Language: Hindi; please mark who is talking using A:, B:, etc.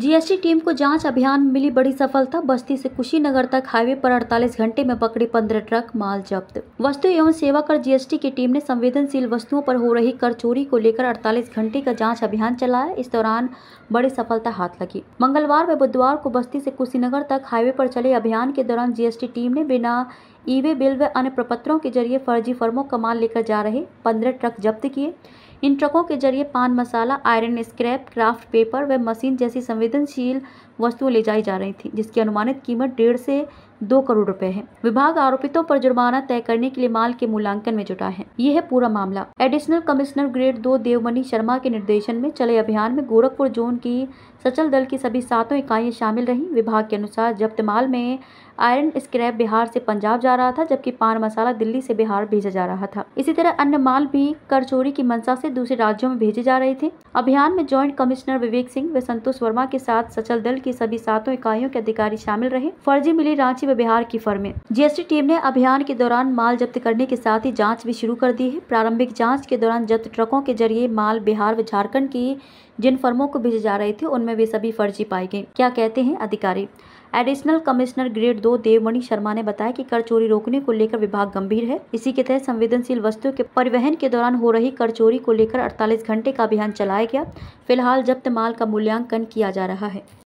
A: जीएसटी टीम को जांच अभियान में मिली बड़ी सफलता बस्ती से कुशीनगर तक हाईवे पर 48 घंटे में पकड़े 15 ट्रक माल जब्त वस्तु एवं सेवा कर जीएसटी की टीम ने संवेदनशील वस्तुओं पर हो रही कर चोरी को लेकर 48 घंटे का जांच अभियान चलाया इस दौरान बड़ी सफलता हाथ लगी मंगलवार व बुधवार को बस्ती से कुशीनगर तक हाईवे पर चले अभियान के दौरान जीएसटी टीम ने बिना ई वे बिल व अन्य प्रपत्रों के जरिए फर्जी फर्मों का माल लेकर जा रहे पंद्रह ट्रक जब्त किए इन ट्रकों के जरिए paan masala iron scrap kraft paper व मशीन जैसी संवेदनशील वस्तुएं ले जाई जा रही थी जिसकी अनुमानित कीमत डेढ़ से दो करोड़ रुपए है विभाग आरोपितों पर जुर्माना तय करने के लिए माल के मूल्यांकन में जुटा है यह है पूरा मामला एडिशनल कमिश्नर ग्रेड दो देवमणि शर्मा के निर्देशन में चले अभियान में गोरखपुर जोन की सचल दल की सभी सातों इकाइयां शामिल रही विभाग के अनुसार जब्त माल में आयरन स्क्रैप बिहार से पंजाब जा रहा था जबकि पान मसाला दिल्ली से बिहार भेजा जा रहा था इसी तरह अन्य माल भी कर चोरी की मंशा से दूसरे राज्यों में भेजे जा रहे थे अभियान में ज्वाइंट कमिश्नर विवेक सिंह व संतोष वर्मा के साथ सचल दल की की सभी सातों इकाइयों के अधिकारी शामिल रहे फर्जी मिली रांची व बिहार की फर्में जीएसटी टीम ने अभियान के दौरान माल जब्त करने के साथ ही जाँच भी शुरू कर दी है प्रारंभिक जाँच के दौरान जब्त ट्रकों के जरिए माल बिहार व झारखण्ड की जिन फर्मों को भेजे जा रहे थे उनमें वे सभी फर्जी पाए गए क्या कहते हैं अधिकारी एडिशनल कमिश्नर ग्रेड दो देवमणि शर्मा ने बताया कि कर चोरी रोकने को लेकर विभाग गंभीर है इसी के तहत संवेदनशील वस्तुओं के परिवहन के दौरान हो रही कर चोरी को लेकर 48 घंटे का अभियान चलाया गया फिलहाल जब्त माल का मूल्यांकन किया जा रहा है